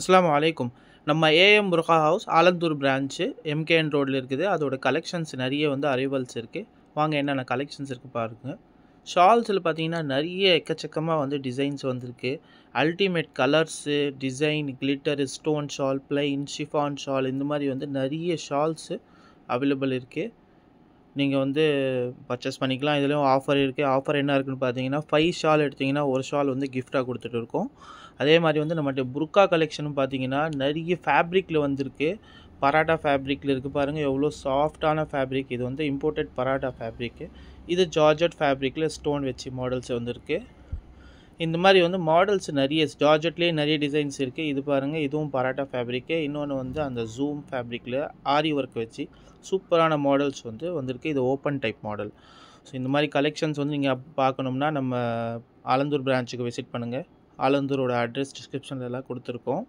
அஸ்லாம் வலைக்கும் நம்ம AM Muruga house Alandur branch MKN ரோடில் இருக்குது அதோட கலெக்ஷன்ஸ் நிறைய வந்து அரைவல்ஸ் இருக்குது வாங்க என்னென்ன கலெக்ஷன்ஸ் இருக்குது பாருங்கள் ஷால்ஸில் பார்த்தீங்கன்னா நிறைய எக்கச்சக்கமாக வந்து டிசைன்ஸ் வந்திருக்கு ultimate colours design glitter stone shawl plain chiffon shawl இந்த மாதிரி வந்து நிறைய ஷால்ஸு அவைலபிள் இருக்குது நீங்கள் வந்து பர்ச்சேஸ் பண்ணிக்கலாம் இதுலேயும் ஆஃபர் இருக்குது ஆஃபர் என்ன இருக்குதுன்னு பார்த்தீங்கன்னா ஃபைவ் ஷால் எடுத்திங்கன்னா ஒரு ஷால் வந்து கிஃப்டாக கொடுத்துட்டு இருக்கோம் அதே மாதிரி வந்து நம்மகிட்ட புர்கா கலெக்ஷன் பார்த்தீங்கன்னா நிறைய ஃபேப்ரிக்கில் வந்திருக்கு பராட்டா ஃபேப்ரிக்கில் இருக்குது பாருங்கள் எவ்வளோ சாஃப்டான ஃபேப்ரிக் இது வந்து இம்போர்ட்டட் பராட்டா ஃபேப்ரிக்கு இது ஜார்ஜட் ஃபேப்ரிக்கில் ஸ்டோன் வச்சு மாடல்ஸ் வந்திருக்கு இந்த மாதிரி வந்து மாடல்ஸ் நிறைய ஜார்ஜெட்லேயே நிறைய டிசைன்ஸ் இருக்குது இது பாருங்கள் இதுவும் பராட்டா ஃபேப்ரிக்கு இன்னொன்று வந்து அந்த ஜூம் ஃபேப்ரிக்கில் ஆரி ஒர்க் வச்சு சூப்பரான மாடல்ஸ் வந்து வந்திருக்கு இது ஓப்பன் டைப் மாடல் ஸோ இந்த மாதிரி கலெக்ஷன்ஸ் வந்து நீங்கள் பார்க்கணும்னா நம்ம ஆலந்தூர் பிரான்ச்சுக்கு விசிட் பண்ணுங்கள் ஆலந்தூரோட அட்ரஸ் டிஸ்கிரிப்ஷனில் எல்லாம் கொடுத்துருக்கோம்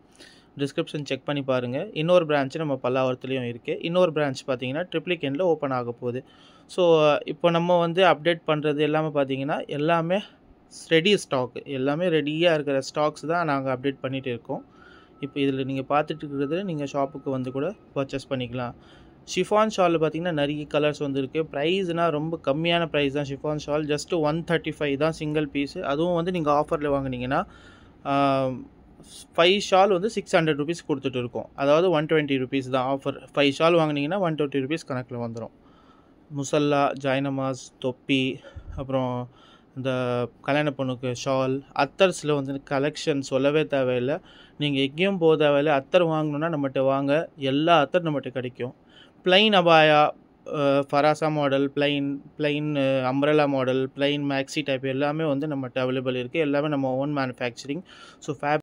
டிஸ்கிரிப்ஷன் செக் பண்ணி பாருங்கள் இன்னொரு பிரான்ச் நம்ம பல்லாவரத்துலேயும் இருக்குது இன்னொரு பிரான்ச் பார்த்தீங்கன்னா ட்ரிப்ளிகேனில் ஓப்பன் ஆக போகுது ஸோ இப்போ நம்ம வந்து அப்டேட் பண்ணுறது எல்லாமே பார்த்தீங்கன்னா எல்லாமே ரெடி ஸ்டாக் எல்லாமே ரெடியாக இருக்கிற ஸ்டாக்ஸ் தான் நாங்கள் அப்டேட் பண்ணிகிட்டு இருக்கோம் இப்போ இதில் நீங்கள் பார்த்துட்டு இருக்கிறது நீங்கள் ஷாப்புக்கு வந்து கூட பர்ச்சேஸ் பண்ணிக்கலாம் ஷிஃபான் ஷாலில் பார்த்தீங்கன்னா நிறைய கலர்ஸ் வந்துருக்கு ப்ரைஸ்னால் ரொம்ப கம்மியான ப்ரைஸ் தான் chiffon shawl just one thirty five தான் சிங்கிள் பீஸு அதுவும் வந்து நீங்கள் ஆஃபரில் வாங்கினீங்கன்னா ஃபைவ் ஷால் வந்து சிக்ஸ் ஹண்ட்ரட் ருபீஸ் கொடுத்துட்டு இருக்கோம் அதாவது ஒன் டுவெண்ட்டி ருபீஸ் தான் ஆஃபர் ஃபைவ் ஷால் வாங்கினீங்கன்னா ஒன் டுவெண்ட்டி ருபீஸ் கணக்கில் வந்துடும் முசல்லா ஜாய்னமாஸ் தொப்பி அப்புறம் இந்த கல்யாண பொண்ணுக்கு ஷால் அத்தர்ஸில் வந்து கலெக்ஷன் சொல்லவே தேவையில்லை நீங்கள் எங்கேயும் போக தேவையில்லை அத்தர் வாங்கணுன்னா நம்மகிட்ட வாங்க எல்லா அத்தர் நம்மகிட்ட கிடைக்கும் பிளைன் அபாயா ஃபராசா model plain plain umbrella model plain maxi type எல்லாமே வந்து நம்மகிட்ட அவைலபிள் இருக்குது எல்லாமே நம்ம ஓன் மேனுஃபேக்சரிங் ஸோ ஃபேப்